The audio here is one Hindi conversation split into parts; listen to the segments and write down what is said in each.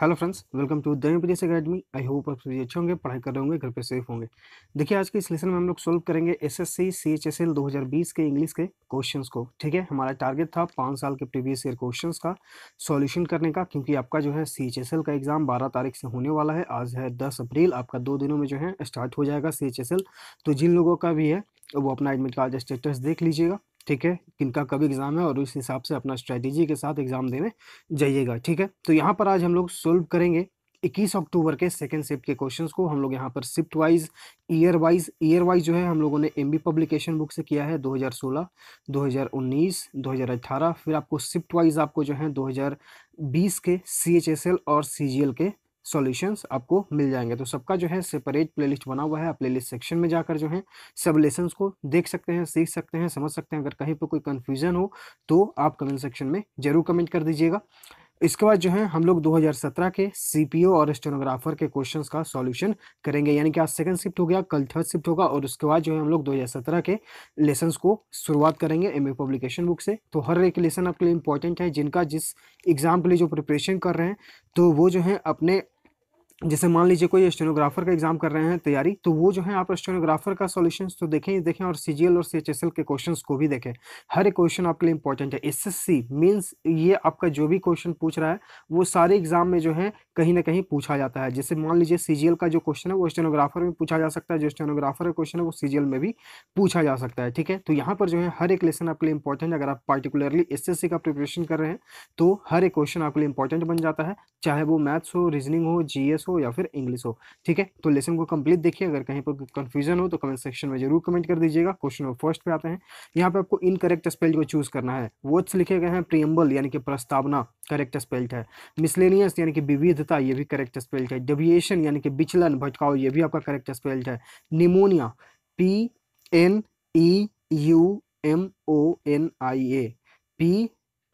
हेलो फ्रेंड्स वेलकम टू दैन प्रदेश अकेडमी आई होप आप सभी अच्छे होंगे पढ़ाई कर रहे होंगे घर पे सेफ होंगे देखिए आज के इस लेसन में हम लोग सोल्व करेंगे एसएससी सीएचएसएल 2020 के इंग्लिश के क्वेश्चंस को ठीक है हमारा टारगेट था पाँच साल के प्रीवियस ईयर क्वेश्चंस का सॉल्यूशन करने का क्योंकि आपका जो है सी का एग्ज़ाम बारह तारीख से होने वाला है आज है दस अप्रैल आपका दो दिनों में जो है स्टार्ट हो जाएगा सी तो जिन लोगों का भी है वो अपना एडमिट कार्ड स्टेटस देख लीजिएगा ठीक है किनका कब एग्ज़ाम है और उस हिसाब से अपना स्ट्रैटेजी के साथ एग्ज़ाम देने जाइएगा ठीक है तो यहाँ पर आज हम लोग सोल्व करेंगे इक्कीस अक्टूबर के सेकेंड शिफ्ट के क्वेश्चंस को हम लोग यहाँ पर shift wise year wise year wise जो है हम लोगों ने एमबी पब्लिकेशन बुक से किया है 2016 2019 2018 फिर आपको शिफ्ट वाइज आपको जो है 2020 के सी और सी के सॉल्यूशंस आपको मिल जाएंगे तो सबका जो है सेपरेट प्लेलिस्ट बना हुआ है आप प्लेलिस्ट सेक्शन में जाकर जो है सब लेसन्स को देख सकते हैं सीख सकते हैं समझ सकते हैं अगर कहीं पर कोई कन्फ्यूजन हो तो आप कमेंट सेक्शन में जरूर कमेंट कर दीजिएगा इसके बाद जो है हम लोग 2017 के सीपीओ और स्टेनोग्राफर के क्वेश्चंस का सॉल्यूशन करेंगे यानी कि आज सेकंड शिफ्ट हो गया कल थर्ड शिफ्ट होगा और उसके बाद जो है हम लोग 2017 के लेसन्स को शुरुआत करेंगे एमए पब्लिकेशन बुक से तो हर एक लेसन आपके लिए इंपॉर्टेंट है जिनका जिस एग्ज़ाम के लिए जो प्रिपरेशन कर रहे हैं तो वो जो है अपने जैसे मान लीजिए कोई स्टेनोग्राफर का एग्जाम कर रहे हैं तैयारी तो वो जो है आप स्टेनोग्राफर का सोल्यूशन तो देखें ही देखें और सीजीएल और सीएचएसएल के क्वेश्चन को भी देखें हर एक क्वेश्चन आपके लिए इंपॉर्टेंट है एसएससी मींस ये आपका जो भी क्वेश्चन पूछ रहा है वो सारे एग्जाम में जो है कहीं ना कहीं पूछा जाता है जैसे मान लीजिए सी का जो क्वेश्चन है वो स्टेनोग्राफर में पूछा जा सकता है जो स्टेनोग्राफर का क्वेश्चन है वो सी में भी पूछा जा सकता है ठीक है तो यहाँ पर जो है हर एक लेसन आपके लिए इंपॉर्टेंट अगर आप पार्टिकुलरली एस का प्रिपरेशन कर रहे हैं तो हर एक क्वेश्चन आपके लिए इंपॉर्टेंट बन जाता है चाहे वो मैथ्स हो रीजनिंग हो जी e हो हो या फिर इंग्लिश हो ठीक है तो लेसन को कंप्लीट देखिए अगर कहीं पर कंफ्यूजन हो तो कमेंट सेक्शन में जरूर कमेंट कर दीजिएगा क्वेश्चन नंबर फर्स्ट पे आते हैं यहाँ पे आपको इन करेक्ट स्पेल को चूज करना है वर्ड्स लिखे गए हैं प्रियम्बल यानी कि प्रस्तावना करेक्ट स्पेल्ट है मिसलेनियस यानी कि विविधता ये भी करेक्ट स्पेल्ट है डेविएशन यानी कि विचलन भटकाव ये भी आपका करेक्ट स्पेल्ट है pneumonia P N E U M O N I A P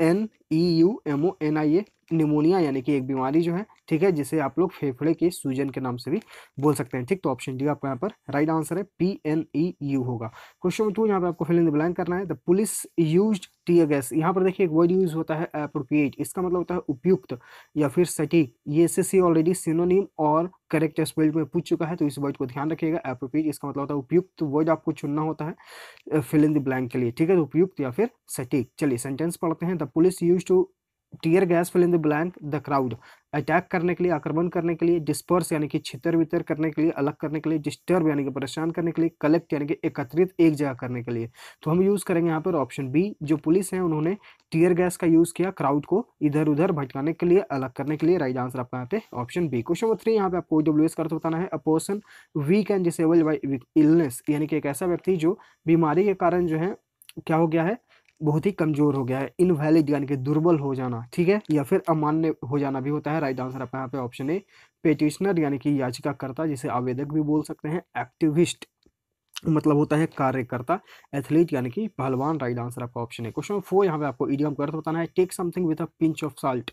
N E U M O N I A pneumonia यानी कि एक बीमारी जो है ठीक है जिसे आप लोग फेफड़े के सूजन के नाम से भी बोल सकते हैं ठीक तो ऑप्शन डी आपका यहाँ पर राइट आंसर है पी एन ई यू होगा क्वेश्चन नंबर टू यहाँ पर आपको फिलिंग द ब्लैंक करना है the police use tear gas यहाँ पर देखिए एक वर्ड यूज होता है अप्रोप्रिएट इसका मतलब होता है उपयुक्त या फिर सटीक ये से सी ऑलरेडी सिनोनिम और करेक्ट स्पेल्ड में पूछ चुका है तो इस वर्ड को ध्यान रखिएगा अप्रोप्रिएट इसका मतलब होता है उपयुक्त वर्ड आपको चुनना होता है फिल इन द ब्लैंक के लिए ठीक है तो उपयुक्त या फिर सटीक चलिए सेंटेंस पढ़ते हैं the police use to tear gas fill in the blank the crowd attack करने के लिए आक्रमण करने के लिए डिस्पर्स यानी कि छितर वितर करने के लिए अलग करने के लिए डिस्टर्ब यानी कि परेशान करने के लिए कलेक्ट यानी कि एकत्रित एक जगह करने के लिए तो हम यूज़ करेंगे यहाँ पर ऑप्शन बी जो पुलिस है उन्होंने टीयर गैस का यूज़ किया क्राउड को इधर उधर भटकाने के लिए अलग करने के लिए राइट आंसर आपका यहाँ पे option B question number three यहाँ पे आपको डब्ल्यू एस का बताना है a person weak and disable by illness यानी कि एक ऐसा व्यक्ति जो बीमारी के कारण जो है क्या हो गया है बहुत ही कमज़ोर हो गया है इनवैलिड यानी कि दुर्बल हो जाना ठीक है या फिर अमान्य हो जाना भी होता है राइट आंसर आपका यहाँ पे ऑप्शन ए पेटिशनर यानी कि याचिकाकर्ता जिसे आवेदक भी बोल सकते हैं एक्टिविस्ट मतलब होता है कार्यकर्ता एथलीट यानी कि पहलवान राइट आंसर आपका ऑप्शन है क्वेश्चन फोर यहाँ पे आपको ईडियम का अर्थ बताना है take something with a pinch of salt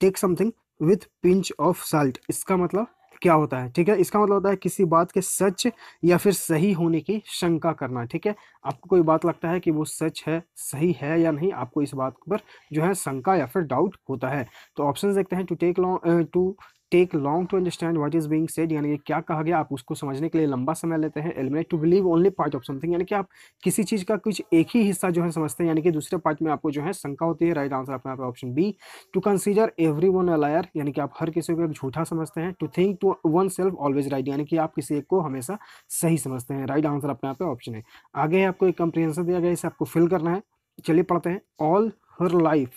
take something with pinch of salt इसका मतलब क्या होता है ठीक है इसका मतलब होता है किसी बात के सच या फिर सही होने की शंका करना ठीक है आपको कोई बात लगता है कि वो सच है सही है या नहीं आपको इस बात पर जो है शंका या फिर डाउट होता है तो ऑप्शन देखते हैं to take long to take long to understand what is being said यानी क्या कहा गया आप उसको समझने के लिए लंबा समय लेते हैं eliminate to believe only part of something यानी कि आप किसी चीज़ का कुछ एक ही हिस्सा जो है समझते हैं यानी कि दूसरे पार्ट में आपको जो है शंका होती है राइट आंसर आपका यहाँ पे option B to consider everyone a liar यानी कि आप हर किसी को एक झूठा समझते हैं to think to oneself always right यानी कि आप किसी एक को हमेशा सही समझते हैं राइट आंसर आपका यहाँ पे ऑप्शन है आगे आपको एक कंप्रीहेंसर दिया गया इसे आपको फिल करना है चलिए पढ़ते हैं ऑल हर लाइफ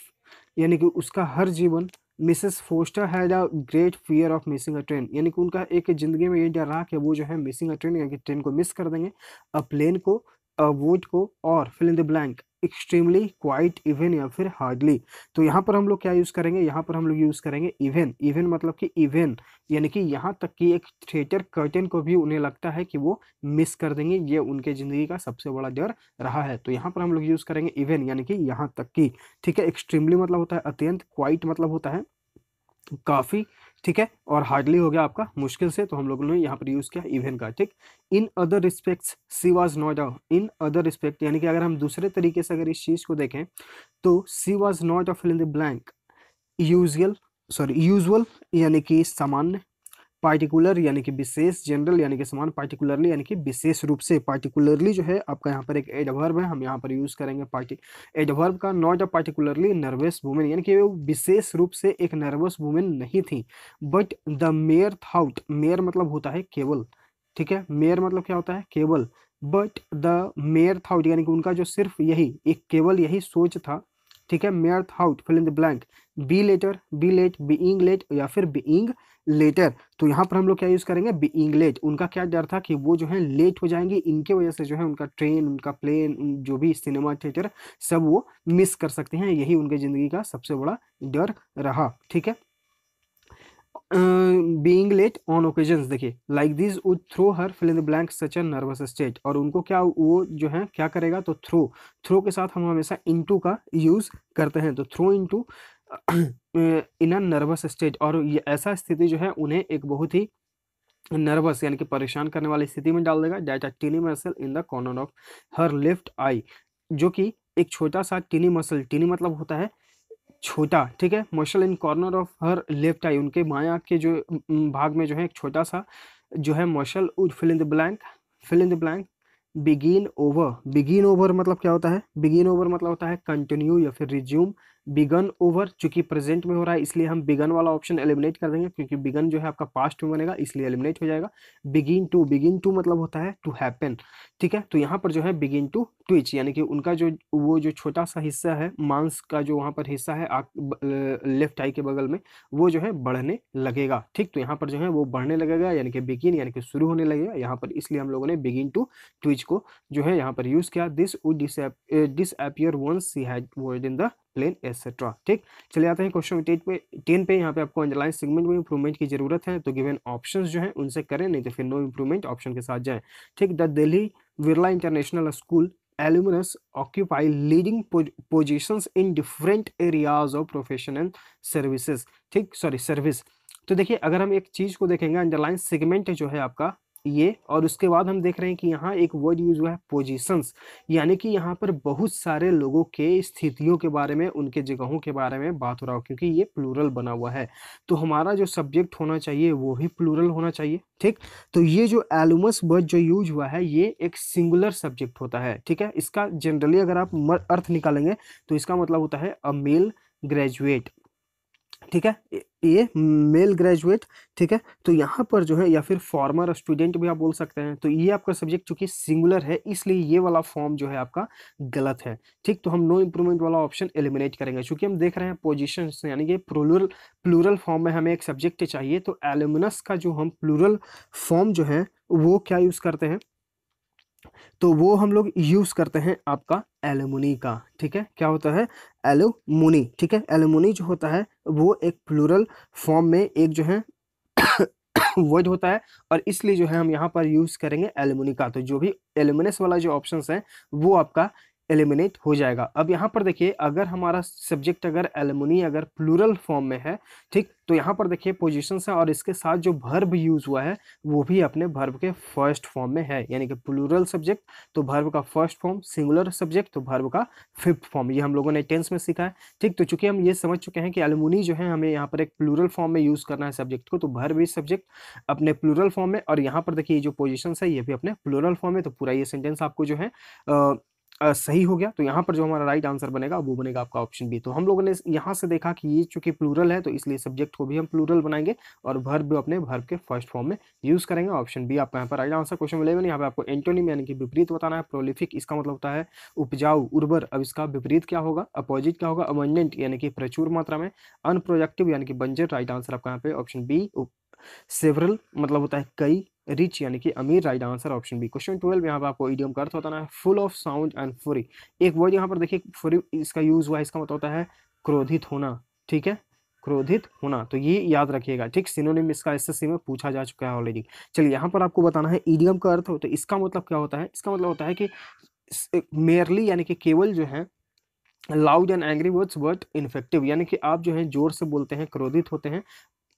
यानी कि उसका हर जीवन Mrs Foster had a great fear of missing a train यानी कि उनका एक ज़िंदगी में ये डर रहा कि वो जो है मिसिंग अ ट्रेन यानी कि ट्रेन को मिस कर देंगे अ प्लेन को वोट को और fill in the blank extremely quite even या फिर हार्डली तो यहाँ पर हम लोग क्या यूज़ करेंगे यहाँ पर हम लोग यूज़ करेंगे इवन इवन मतलब कि इवन यानी कि यहाँ तक कि एक थिएटर कर्टन को भी उन्हें लगता है कि वो मिस कर देंगे ये उनके ज़िंदगी का सबसे बड़ा डर रहा है तो यहाँ पर हम लोग यूज़ करेंगे इवन यानी कि यहाँ तक कि ठीक है एक्सट्रीमली मतलब होता है अत्यंत क्वाइट मतलब होता है काफ़ी ठीक है और हार्डली हो गया आपका मुश्किल से तो हम लोगों ने यहाँ पर यूज़ किया इवेन का ठीक in other respects she was not a in other respect यानी कि अगर हम दूसरे तरीके से अगर इस चीज़ को देखें तो she was not a fill in the blank usual sorry usual यानी कि सामान्य पार्टिकुलर यानी कि विशेष जनरल यानी कि समान पार्टिकुलरली यानी कि विशेष रूप से पार्टिकुलरली जो है आपका यहाँ पर एक एडवर्ब है हम यहाँ पर यूज़ करेंगे पार्टी एडवर्ब का not a particularly nervous women यानी कि वो विशेष रूप से एक नर्वस वुमेन नहीं थी but the mayor thought mayor मतलब होता है केवल ठीक है मेयर मतलब क्या होता है केवल बट द मेयर थाउट यानी कि उनका जो सिर्फ यही एक केवल यही सोच था ठीक है mayor thought fill in the blank B letter B late B ing late या फिर बी इंग लेटर तो यहाँ पर हम लोग क्या यूज़ करेंगे बी इंग लेट उनका क्या डर था कि वो जो है लेट हो जाएंगे इनके वजह से जो है उनका ट्रेन उनका प्लेन जो भी सिनेमा थिएटर सब वो मिस कर सकते हैं यही उनके ज़िंदगी का सबसे बड़ा डर रहा ठीक है बींग लेट ऑन ओकेजन देखिए like this would throw her fill in the blank such a nervous state और उनको क्या वो जो है क्या करेगा तो थ्रो थ्रो के साथ हम हमेशा इंटू का यूज़ करते हैं तो throw into in a nervous state और ये ऐसा स्थिति जो है उन्हें एक बहुत ही नर्वस यानी कि परेशान करने वाली स्थिति में डाल देगा that a tiny muscle in the corner of her left eye जो कि एक छोटा सा टीनी मसल टीनी मतलब होता है छोटा ठीक है muscle in corner of her left eye उनके माया के जो भाग में जो है एक छोटा सा जो है muscle fill in the blank fill in the blank begin over begin over मतलब क्या होता है बिगिन ओवर मतलब होता है कंटिन्यू या फिर रिज्यूम बिगन ओवर चूंकि प्रेजेंट में हो रहा है इसलिए हम बिगन वाला ऑप्शन एलिमिनेट कर देंगे क्योंकि बिगन जो है आपका पास्ट में बनेगा इसलिए एलिमिनेट हो जाएगा बिगिन टू बिगिन टू मतलब होता है टू हैपन ठीक है तो यहाँ पर जो है बिगिन टू ट्विच यानी कि उनका जो वो जो छोटा सा हिस्सा है मांस का जो वहाँ पर हिस्सा है लेफ्ट आई के बगल में वो जो है बढ़ने लगेगा ठीक तो यहाँ पर जो है वो बढ़ने लगेगा यानी कि बिगिन यानी कि शुरू होने लगेगा यहाँ पर इसलिए हम लोगों ने बिगिन टू ट्विच को जो है यहाँ पर यूज़ किया this would dis disappear once she had word in the plane etcetera ठीक चले जाते हैं क्वेश्चन टेन पे टेन पे यहाँ पे आपको अंडरलाइन सेगमेंट में इंप्रूवमेंट की जरूरत है तो गिवन ऑप्शंस जो है उनसे करें नहीं तो फिर नो इंप्रूवमेंट ऑप्शन के साथ जाएं ठीक the Delhi Birla international school alumnus occupy leading position in different areas of profession and services ठीक सॉरी सर्विस तो देखिए अगर हम एक चीज़ को देखेंगे अंडरलाइन सेगमेंट जो है आपका ये और उसके बाद हम देख रहे हैं कि यहाँ एक वर्ड यूज हुआ है पोजीशंस यानी कि यहाँ पर बहुत सारे लोगों के स्थितियों के बारे में उनके जगहों के बारे में बात हो रहा हो क्योंकि ये प्लूरल बना हुआ है तो हमारा जो सब्जेक्ट होना चाहिए वो भी प्लूरल होना चाहिए ठीक तो ये जो एलुमस वर्ड जो यूज हुआ है ये एक सिंगुलर सब्जेक्ट होता है ठीक है इसका जनरली अगर आप अर्थ निकालेंगे तो इसका मतलब होता है अ मेल ग्रेजुएट ठीक है ये मेल ग्रेजुएट ठीक है तो यहाँ पर जो है या फिर फॉर्मर स्टूडेंट भी आप बोल सकते हैं तो ये आपका सब्जेक्ट चूंकि सिंगुलर है इसलिए ये वाला फॉर्म जो है आपका गलत है ठीक तो हम नो इम्प्रूवमेंट वाला ऑप्शन एलिमिनेट करेंगे चूंकि हम देख रहे हैं पोजिशन यानी कि प्लूरल प्लूरल फॉर्म में हमें एक सब्जेक्ट चाहिए तो एलिमिनस का जो हम प्लूरल फॉर्म जो है वो क्या यूज़ करते हैं तो वो हम लोग यूज़ करते हैं आपका एलोमुनी का ठीक है क्या होता है एलोमुनी ठीक है एलोमुनी जो होता है वो एक प्लूरल फॉर्म में एक जो है वर्ड होता है और इसलिए जो है हम यहाँ पर यूज़ करेंगे एलोमुनी का तो जो भी एलोमिनस वाला जो ऑप्शन है वो आपका एलिमिनेट हो जाएगा अब यहाँ पर देखिए अगर हमारा सब्जेक्ट अगर एलमोनी अगर प्लूरल फॉर्म में है ठीक तो यहाँ पर देखिए पोजिशन है और इसके साथ जो भर्ब यूज हुआ है वो भी अपने भर्ब के फर्स्ट फॉर्म में है यानी कि प्लूरल सब्जेक्ट तो भर्ब का फर्स्ट फॉर्म सिंगुलर सब्जेक्ट तो भर्ब का फिफ्थ फॉर्म ये हम लोगों ने टेंस में सीखा है ठीक तो चूंकि हम ये समझ चुके हैं कि एलमुनी जो है हमें यहाँ पर एक प्लूरल फॉर्म में यूज करना है सब्जेक्ट को तो भर्ब इज सब्जेक्ट अपने प्लूरल फॉर्म में और यहाँ पर देखिए जो पोजिशन है ये भी अपने प्लूरल फॉर्म में तो पूरा ये सेंटेंस आपको जो है आ, सही हो गया तो यहाँ पर जो हमारा राइट आंसर बनेगा वो बनेगा आपका ऑप्शन बी तो हम लोगों ने यहाँ से देखा कि ये चूंकि प्लूरल है तो इसलिए सब्जेक्ट को भी हम प्लूरल बनाएंगे और भर्व भी अपने भर्व के फर्स्ट फॉर्म में यूज करेंगे ऑप्शन बी आपका यहाँ पर राइट आंसर क्वेश्चन इलेवन यहाँ पर आपको एंटोनिम यानी कि विपरीत बताना है प्रोलिफिक इसका मतलब होता है उपजाऊ उर्वर अब इसका विपरीत क्या होगा अपोजिट क्या होगा अबंडेंट यानी कि प्रचुर मात्रा में अनप्रोजेक्टिव यानी कि बंजर राइट आंसर आपका यहाँ पे ऑप्शन बी सेवरल मतलब होता है कई रिच यानी कि अमीर right answer option B question twelve यहाँ पर आपको ईडियम का अर्थ होता है full of sound and fury एक वर्ड यहाँ पर देखिए फुरी इसका यूज हुआ इसका मतलब होता है क्रोधित होना ठीक है क्रोधित होना तो ये याद रखिएगा ठीक सिनोनिम इसका एसएससी में पूछा जा चुका है ऑलरेडी चलिए यहाँ पर आपको बताना है ईडियम का अर्थ हो तो इसका मतलब क्या होता है इसका मतलब होता है कि मेयरली यानी कि केवल जो है loud and angry words word ineffective यानी कि आप जो है जोर से बोलते हैं क्रोधित होते हैं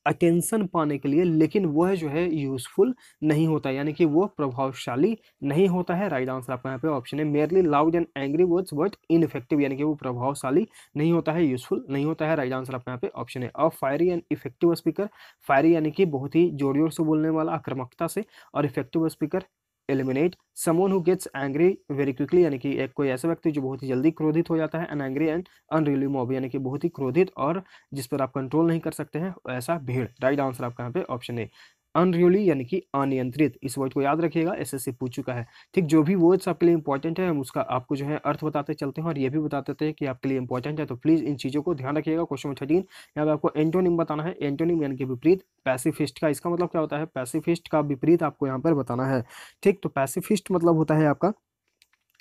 अटेंशन पाने के लिए लेकिन वह जो है यूज़फुल नहीं होता है यानी कि वह प्रभावशाली नहीं होता है राइट आंसर आपका यहाँ पे ऑप्शन है merely loud and angry words but ineffective यानी कि वो प्रभावशाली नहीं होता है यूज़फुल नहीं होता है राइट आंसर आपका यहाँ पे ऑप्शन है और fiery and effective speaker fiery यानी कि बहुत ही जोर जोर से बोलने वाला आक्रमकता से और effective speaker eliminate someone who gets angry very quickly यानी कि एक कोई ऐसा व्यक्ति जो बहुत ही जल्दी क्रोधित हो जाता है an angry and unruly mob यानी कि बहुत ही क्रोधित और जिस पर आप कंट्रोल नहीं कर सकते हैं ऐसा भीड़ राइट आंसर आपका यहाँ पे ऑप्शन ए अनरियली यानी कि अनियंत्रित इस वर्ड को याद रखिएगा ऐसे से पूछ चुका है ठीक जो भी वर्ड्स आपके लिए इंपॉर्टेंट है हम उसका आपको जो है अर्थ बताते चलते हैं और ये भी बताते हैं कि आपके लिए इंपॉर्टेंट है तो प्लीज़ इन चीज़ों को ध्यान रखिएगा क्वेश्चन नंबर थर्टीन यहाँ पर आपको एंटोनिम बताना है एंटोनिम यानी कि विपरीत पैसिफिस्ट का इसका मतलब क्या होता है पैसिफिस्ट का विपरीत आपको यहाँ पर बताना है ठीक तो पैसिफिस्ट मतलब होता है आपका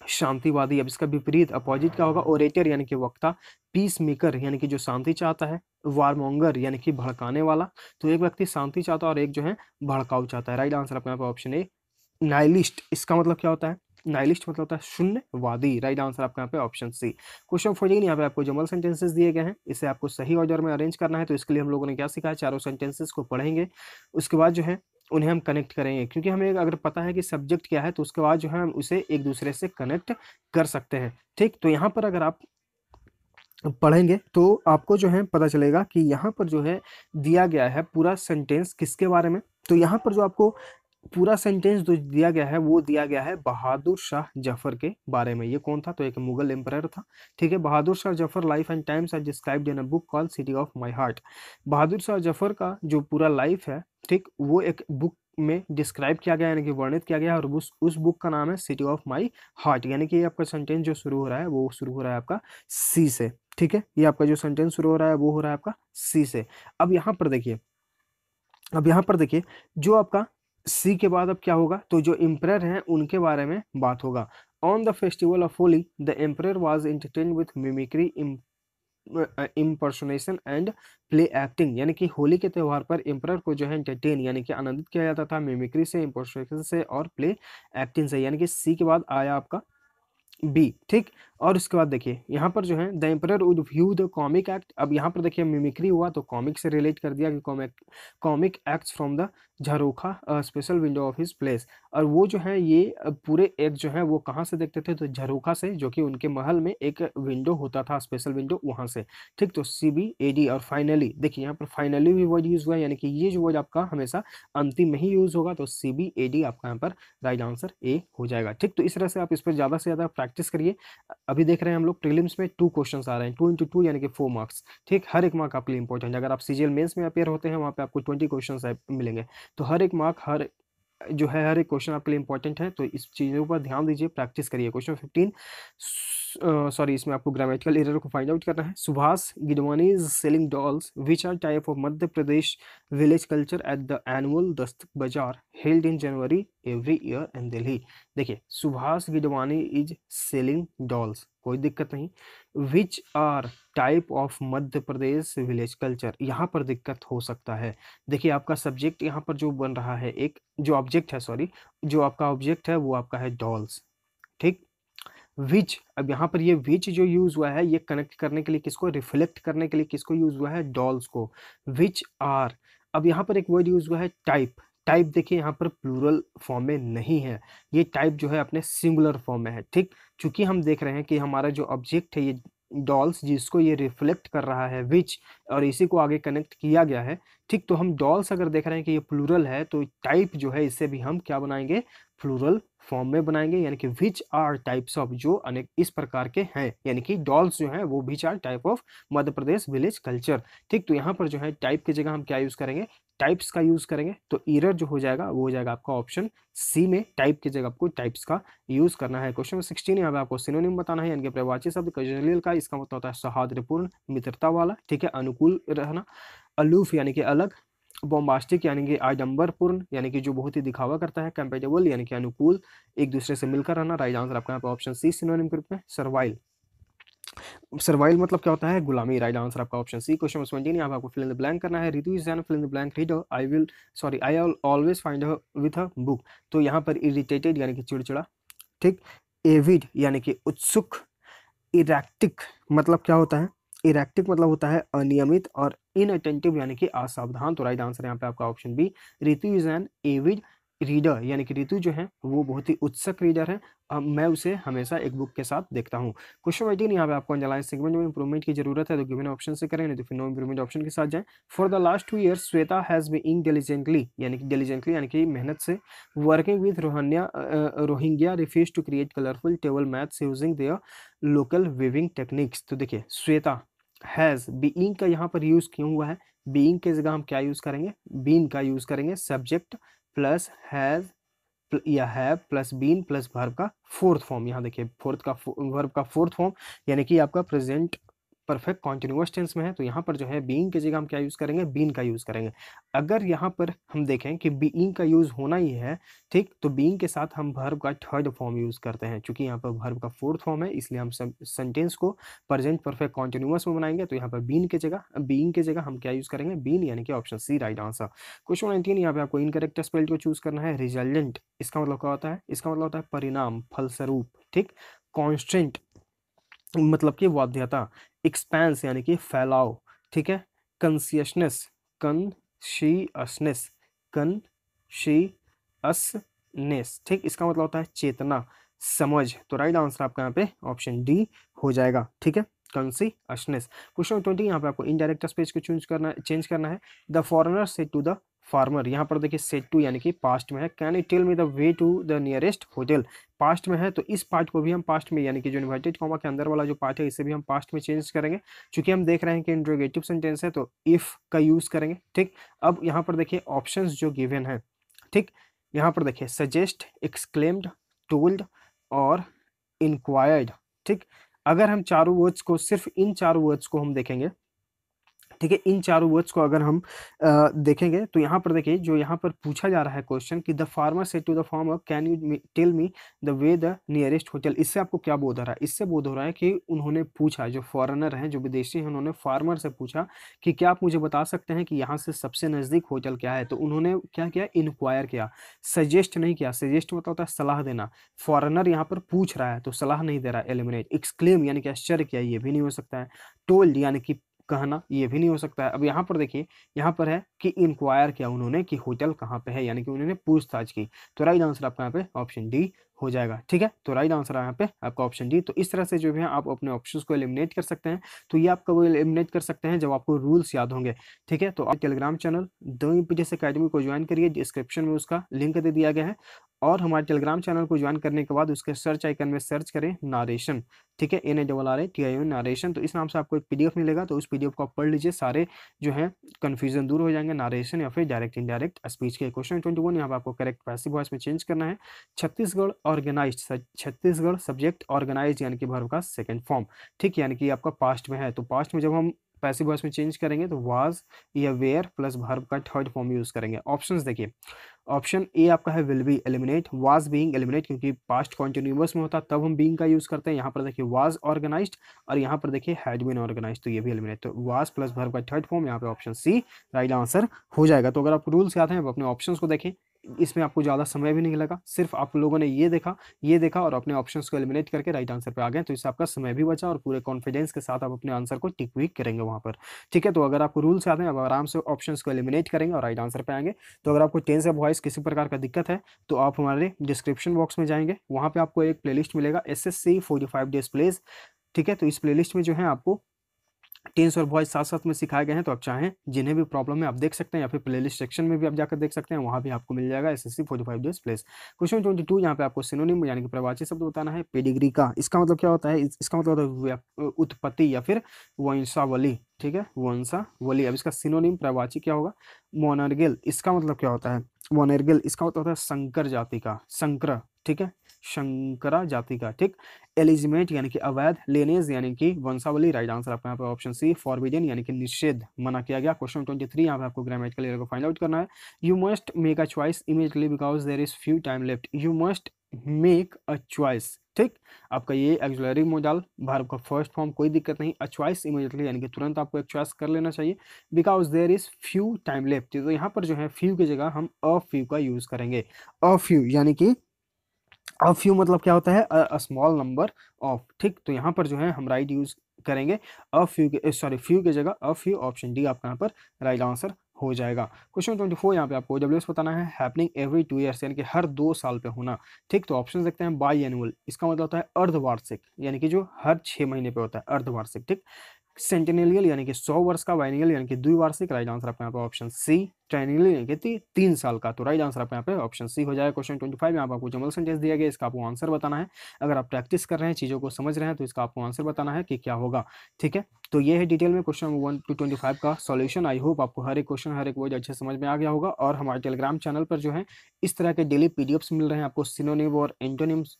शांतिवादी अब इसका विपरीत अपोजिट का होगा ओरेटर यानी कि वक्ता पीस मेकर यानी कि जो शांति चाहता है वारमोंगर यानी कि भड़काने वाला तो एक व्यक्ति शांति चाहता है और एक जो है भड़काऊ चाहता है राइट आंसर आपके यहाँ पर ऑप्शन ए नाइलिस्ट इसका मतलब क्या होता है नाइलिस्ट मतलब होता है शून्यवादी राइट आंसर आपका यहाँ पे ऑप्शन सी क्वेश्चन फोर्टीन यहाँ पे आपको जमल सेंटेंसेस दिए गए हैं इसे आपको सही ऑर्डर में अरेंज करना है तो इसके लिए हम लोगों ने क्या सीखा है चारों सेंटेंसेस को पढ़ेंगे उसके बाद जो है उन्हें हम कनेक्ट करेंगे क्योंकि हमें अगर पता है कि सब्जेक्ट क्या है तो उसके बाद जो है हम उसे एक दूसरे से कनेक्ट कर सकते हैं ठीक तो यहाँ पर अगर आप पढ़ेंगे तो आपको जो है पता चलेगा कि यहाँ पर जो है दिया गया है पूरा सेंटेंस किसके बारे में तो यहाँ पर जो आपको पूरा सेंटेंस जो दिया गया है वो दिया गया है बहादुर शाह जफर के बारे में ये कौन था तो एक मुगल एम्पायर था ठीक है Bahadur Shah Zafar life and times are described in a book call city of my heart Bahadur Shah Zafar का जो पूरा लाइफ है ठीक वो एक बुक में डिस्क्राइब किया गया यानी कि वर्णित किया गया और उस उस बुक का नाम है सिटी ऑफ माई हार्ट यानी कि ये आपका सेंटेंस जो शुरू हो रहा है वो शुरू हो रहा है आपका सी से ठीक है ये आपका जो सेंटेंस शुरू हो रहा है वो हो रहा है आपका सी से अब यहाँ पर देखिए अब यहाँ पर देखिए जो आपका सी के बाद अब क्या होगा तो जो एम्प्रर हैं उनके बारे में बात होगा on the festival of Holi the emperor was entertain with mimicry impersonation and play acting यानी कि होली के त्यौहार पर एम्प्रर को जो है एंटरटेन यानी कि आनंदित किया जाता था मिमिक्री से इम्पर्सोनेशन से और प्ले एक्टिंग से यानी कि सी के बाद आया आपका बी ठीक और उसके बाद देखिए यहाँ पर जो है the emperor would view the comic act अब यहाँ पर देखिए मिमिक्री हुआ तो कॉमिक से रिलेट कर दिया कि comic comic acts from the jharokha special window of his place और वो जो है ये पूरे एक जो है वो कहाँ से देखते थे तो झरोखा से जो कि उनके महल में एक विंडो होता था स्पेशल विंडो वहाँ से ठीक तो सी बी ए डी और फाइनली देखिए यहाँ पर फाइनली भी वर्ड यूज़ हुआ यानी कि ये जो वर्ड आपका हमेशा अंतिम में ही यूज़ होगा तो सी बी ए डी आपका यहाँ पर राइट आंसर ए हो जाएगा ठीक तो इस तरह से आप इस पर ज़्यादा से ज़्यादा प्रैक्टिस करिए अभी देख रहे हैं हम लोग प्रीलिम्स में टू क्वेश्चन आ रहे हैं टू इंटू टू यानी कि फोर मार्क्स ठीक हर एक मार्क आपके लिए इंपॉर्टेंट है अगर आप सीजीएल मेंस में अपेयर होते हैं वहाँ पे आपको ट्वेंटी क्वेश्चन मिलेंगे तो हर एक मार्क हर जो है हर एक क्वेश्चन आपके लिए इंपॉर्टेंट है तो इस चीज़ों पर ध्यान दीजिए प्रैक्टिस करिए क्वेश्चन फिफ्टीन सॉरी इसमें आपको ग्रामेटिकल एरर को फाइंड आउट करना है Subhash Gidwani is selling dolls which are type of Madhya Pradesh village culture at the annual Dastak Bazaar held in January every year in Delhi देखिए Subhash Gidwani is selling dolls कोई दिक्कत नहीं which are type of Madhya Pradesh village culture यहाँ पर दिक्कत हो सकता है देखिए आपका सब्जेक्ट यहाँ पर जो बन रहा है एक जो ऑब्जेक्ट है सॉरी जो आपका ऑब्जेक्ट है वो आपका है डॉल्स ठीक विच अब यहाँ पर ये विच जो यूज़ हुआ है ये कनेक्ट करने के लिए किसको रिफ्लेक्ट करने के लिए किसको यूज़ हुआ है डॉल्स को विच आर अब यहाँ पर एक वर्ड यूज़ हुआ है टाइप टाइप देखिए यहाँ पर प्लूरल फॉर्म में नहीं है ये टाइप जो है अपने सिंगुलर फॉर्म में है ठीक चूंकि हम देख रहे हैं कि हमारा जो ऑब्जेक्ट है ये डॉल्स जिसको ये रिफ्लेक्ट कर रहा है विच और इसी को आगे कनेक्ट किया गया है ठीक तो हम डॉल्स अगर देख रहे हैं कि ये प्लूरल है तो टाइप जो है इसे भी हम क्या बनाएंगे प्लूरल फॉर्म में बनाएंगे यानी कि विच आर टाइप्स ऑफ जो अनेक इस प्रकार के हैं यानी कि डॉल्स जो हैं वो which are type of Madhya Pradesh village culture ठीक तो यहाँ पर जो है टाइप की जगह हम क्या यूज़ करेंगे टाइप्स का यूज़ करेंगे तो ईरर जो हो जाएगा वो हो जाएगा आपका ऑप्शन सी में टाइप की जगह आपको टाइप्स का यूज़ करना है क्वेश्चन नंबर सिक्सटीन यहाँ पे आपको सिनोनिम बताना है यानी कि प्रवाची शब्द कजलियल का इसका मतलब होता है सौहार्दपूर्ण मित्रता वाला ठीक है अनुकूल रहना अलूफ यानी कि अलग बॉम्बास्टिक यानी कि आडम्बरपूर्ण यानी कि जो बहुत ही दिखावा करता है कंपेटेबल यानी कि अनुकूल एक दूसरे से मिलकर रहना राइट आंसर आपका यहाँ पर ऑप्शन सी सिनोनिम के रूप में सर्वाइल सर्वाइल मतलब क्या होता है गुलामी राइट आंसर आपका option C question number seventeen यहाँ आपको फिल इन द ब्लैंक करना है Ritu is fill in the blank read I will sorry I always find with a book तो यहाँ पर इरिटेटेड यानी कि चिड़चिड़ा ठीक एविड यानी कि उत्सुक इरेक्टिक मतलब क्या होता है इरेक्टिक मतलब होता है अनियमित और इनअटेंटिव यानी कि असावधान तो राइट आंसर यहाँ पे आपका option B Ritu is an avid reader यानी कि ऋतु जो है वो बहुत ही उत्सुक रीडर है अब मैं उसे हमेशा एक बुक के साथ देखता हूँ क्वेश्चन एटीन यहाँ पे आपको अंजलाइन सेगमेंट में इंप्रूवमेंट की जरूरत है तो गिवन ऑप्शन से करें तो फिर नो इंप्रूवमेंट ऑप्शन के साथ जाएं for the last two year Shweta has being यानी कि डिलीजेंटली यानी कि मेहनत से working with Rohingya Rohingya refugee to create colourful table mats using their local weaving techniques तो देखिए श्वेता हैज़ बीइंग का यहाँ पर यूज़ क्यों हुआ है बीइंग के जगह हम क्या यूज़ करेंगे बीन का यूज़ करेंगे सब्जेक्ट प्लस हैज़ या है प्लस बीन प्लस वर्ब का फोर्थ फॉर्म यहाँ देखिए फोर्थ का वर्ब का फोर्थ फॉर्म यानी कि आपका प्रेजेंट परफेक्ट कॉन्टिन्यूस टेंस में है तो यहाँ पर जो है बीइंग की जगह हम क्या यूज़ करेंगे बीन का यूज़ करेंगे अगर यहाँ पर हम देखें कि बीइंग का यूज़ होना ही है ठीक तो बीइंग के साथ हम भर्ब का थर्ड फॉर्म यूज़ करते हैं क्योंकि यहाँ पर भर्ब का फोर्थ फॉर्म है इसलिए हम सेंटेंस को प्रजेंट परफेक्ट कॉन्टिन्यूस में बनाएंगे तो यहाँ पर बीन की जगह बींग की जगह हम क्या यूज़ करेंगे बीन यानी कि option C right answer question nineteen यहाँ पर आपको इन करेक्ट स्पेल को चूज़ करना है रिजल्टेंट इसका मतलब क्या होता है इसका मतलब होता है परिणाम फलस्वरूप ठीक कॉन्स्टेंट मतलब कि वाध्यता एक्सपेंस यानी कि फैलाव ठीक है कंसियसनेस कन कन शी असनेस शी असनेस ठीक इसका मतलब होता है चेतना समझ तो राइट आंसर आपका यहाँ पे ऑप्शन डी हो जाएगा ठीक है कंसी असनेस क्वेश्चन ट्वेंटी यहाँ पे आपको इनडायरेक्ट स्पेस को चेंज करना चेंज करना है the foreigner said to the farmer यहाँ पर देखिए सेट टू यानी कि पास्ट में है can you tell me the way to the nearest hotel past में है तो इस पार्ट को भी हम पास्ट में यानी कि जो इन्वर्टेड कॉमा के अंदर वाला जो पार्ट है इसे भी हम पास्ट में चेंज करेंगे चूंकि हम देख रहे हैं कि इंट्रोगेटिव सेंटेंस है तो इफ़ का यूज़ करेंगे ठीक अब यहाँ पर देखिए ऑप्शन जो गिवेन है ठीक यहाँ पर देखिए सजेस्ट एक्सक्लेम्ड टोल्ड और इंक्वायर्ड ठीक अगर हम चारों वर्ड्स को सिर्फ इन चारों वर्ड्स को हम देखेंगे ठीक है इन चारों वर्ड्स को अगर हम आ, देखेंगे तो यहाँ पर देखिए जो यहाँ पर पूछा जा रहा है क्वेश्चन कि the farmer said to the farmer can you tell me the way the nearest hotel इससे आपको क्या बोध हो रहा है इससे बोध हो रहा है कि उन्होंने पूछा जो फॉरेनर हैं जो विदेशी हैं उन्होंने फार्मर से पूछा कि क्या आप मुझे बता सकते हैं कि यहाँ से सबसे नज़दीक होटल क्या है तो उन्होंने क्या किया इंक्वायर किया सजेस्ट नहीं किया सजेस्ट मतलब होता है सलाह देना फॉरनर यहाँ पर पूछ रहा है तो सलाह नहीं दे रहा एलिमिनेट एक्सक्लेम यानी कि आश्चर्य किया ये भी नहीं हो सकता है टोल्ड यानी कि कहना ये भी नहीं हो सकता है अब यहाँ पर देखिए यहाँ पर है कि इंक्वायर किया उन्होंने कि होटल कहाँ पे है यानी कि उन्होंने पूछताछ की तो राइट आंसर आपका यहाँ पे ऑप्शन डी हो जाएगा ठीक है तो राइट आंसर यहाँ पे आपका ऑप्शन डी तो इस तरह से जो भी है आप अपने ऑप्शन को एलिमिनेट कर सकते हैं तो ये आपका वो एलिमिनेट कर सकते हैं जब आपको रूल्स याद होंगे ठीक है तो आप टेलीग्राम चैनल दो एम अकेडमी को ज्वाइन करिए डिस्क्रिप्शन में उसका लिंक दे दिया गया है और हमारे टेलीग्राम चैनल को ज्वाइन करने के बाद उसके सर्च आइकन में सर्च करें नारेशन ठीक है N A double R A T I O narration तो इस नाम से आपको एक पीडीएफ मिलेगा तो उस पीडीएफ को आप पढ़ लीजिए सारे जो है कन्फ्यूजन दूर हो जाएंगे नारेशन या फिर डायरेक्ट इनडायरेक्ट स्पीच के क्वेश्चन ट्वेंटी वन यहाँ पर आपको करेक्ट पैसिव वॉइस में चेंज करना है Chhattisgarh organise Chhattisgarh subject organise यानी कि भर्व का सेकेंड फॉर्म ठीक यानी कि आपका पास्ट में है तो पास्ट में जब हम पैसिव वॉइस में चेंज करेंगे तो वाज या वेयर प्लस भर्व का थर्ड फॉर्म यूज करेंगे ऑप्शन देखिए ऑप्शन ए आपका है will be eliminate was being eliminate क्योंकि पास्ट कॉन्टिन्यूस में होता तब हम बीइंग का यूज करते हैं यहाँ पर देखिए वाज ऑर्गेनाइज और यहाँ पर देखिए हैड बीन ऑर्गेनाइज तो ये भी एलिमिनेट तो वाज प्लस भर्व का थर्ड फॉर्म यहाँ पे ऑप्शन सी राइट आंसर हो जाएगा तो अगर आप रूल्स याद हैं आप अपने ऑप्शन को देखें इसमें आपको ज़्यादा समय भी नहीं लगा सिर्फ आप लोगों ने ये देखा ये देखा और अपने ऑप्शंस को एलिमिनेट करके राइट आंसर पे आ गए तो इससे आपका समय भी बचा और पूरे कॉन्फिडेंस के साथ आप अपने आंसर को टिक भी करेंगे वहाँ पर ठीक है तो अगर आपको रूल्स आते हैं आप आराम से ऑप्शन को एलिमिनेट करेंगे और राइट आंसर पर आएंगे तो अगर आपको टेंस ऑफ वॉइस किसी प्रकार का दिक्कत है तो आप हमारे डिस्क्रिप्शन बॉक्स में जाएंगे वहाँ पर आपको एक प्ले मिलेगा S S C forty five days plays ठीक है तो इस प्लेलिस्ट में जो है आपको टेंस और वॉइस साथ साथ में सिखाए गए हैं तो आप चाहें जिन्हें भी प्रॉब्लम है आप देख सकते हैं या फिर प्लेलिस्ट सेक्शन में भी आप जाकर देख सकते हैं वहाँ भी आपको मिल जाएगा S S C forty five days place question twenty two यहाँ पे आपको सिनोनिम यानी कि प्रवाची शब्द बताना है पेडिग्री का इसका मतलब क्या होता है इसका मतलब होता है उत्पत्ति या फिर वंशावली ठीक है वंशावली अब इसका सिनोनिम प्रवाची क्या होगा मोनरगेल इसका मतलब क्या होता है मोनरगेल इसका मतलब होता है संकर जाति का शंकर ठीक है शंकरा जाति का ठीक एलिजिमेट यानी कि अवैध लेनेज यानी कि वंशावली राइट आंसर आपको यहाँ पे ऑप्शन सी फॉरबिडन यानी कि निषेध मना किया गया क्वेश्चन ट्वेंटी थ्री यहाँ पे आपको ग्रामेटिकल एरर को फाइंड आउट करना है you must make a choice immediately because there is few time left you must make a choice ठीक आपका ये एक्जुलरी मोडल भारत का फर्स्ट फॉर्म कोई दिक्कत नहीं अ चॉइस इमीजिएटली यानी कि तुरंत आपको एक चॉइस कर लेना चाहिए because there is few time left तो यहाँ पर जो है फ्यू की जगह हम अ फ्यू का यूज़ करेंगे अ फ्यू यानी कि अ फ्यू मतलब क्या होता है अ स्मॉल नंबर ऑफ ठीक तो यहाँ पर जो है हम राइट यूज़ करेंगे अ फ्यू सॉरी फ्यू की जगह अ फ्यू ऑप्शन डी आपका यहाँ पर राइट आंसर हो जाएगा क्वेश्चन ट्वेंटी फोर यहाँ पे आपको डब्ल्यू एस बताना है हैपनिंग एवरी टू ईयर्स यानी कि हर दो साल पे होना ठीक तो ऑप्शन देखते हैं बाई एनुअल इसका मतलब होता है अर्धवार्षिक यानी कि जो हर छः महीने पे होता है अर्धवार्षिक ठीक सेंटिनेलियल यानी कि सौ वर्ष का वाइनियल यानी कि द्विवार्षिक राइट आंसर आपके यहाँ पर ऑप्शन सी ट्रेनिंग लेंगे ती, तीन साल का तो राइट आंसर आपका यहाँ पे ऑप्शन सी हो जाएगा क्वेश्चन ट्वेंटी फाइव में आपको जमल सेंटेंस दिया गया इसका आपको आंसर बताना है अगर आप प्रैक्टिस कर रहे हैं चीज़ों को समझ रहे हैं तो इसका आपको आंसर बताना है कि क्या होगा ठीक है तो ये है डिटेल में question one two twenty five का सॉल्यूशन आई होप आपको हर एक क्वेश्चन हर एक वर्ड अच्छे समझ में आ गया होगा और हमारे टेलीग्राम चैनल पर जो है इस तरह के डेली पी मिल रहे हैं आपको सिनोनिम और एंटोनिम्स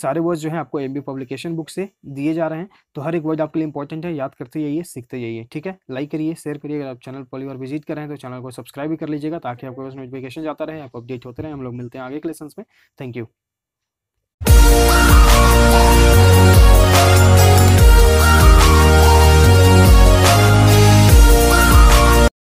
सारे वर्ड जो है आपको एम पब्लिकेशन बुक से दिए जा रहे हैं तो हर एक वर्ड आपके लिए इंपॉर्टेंट है याद करते जाइए सीखते जाइए ठीक है लाइक करिए शेयर करिए अगर आप चैनल पर विजिट कर रहे हैं तो चैनल को सब्सक्राइब भी कर लीजिएगा ताकि आपके पास नोटिफिकेशन जाता रहे आप अपडेट होते रहे हम लोग मिलते हैं आगे के लेसन में थैंक यू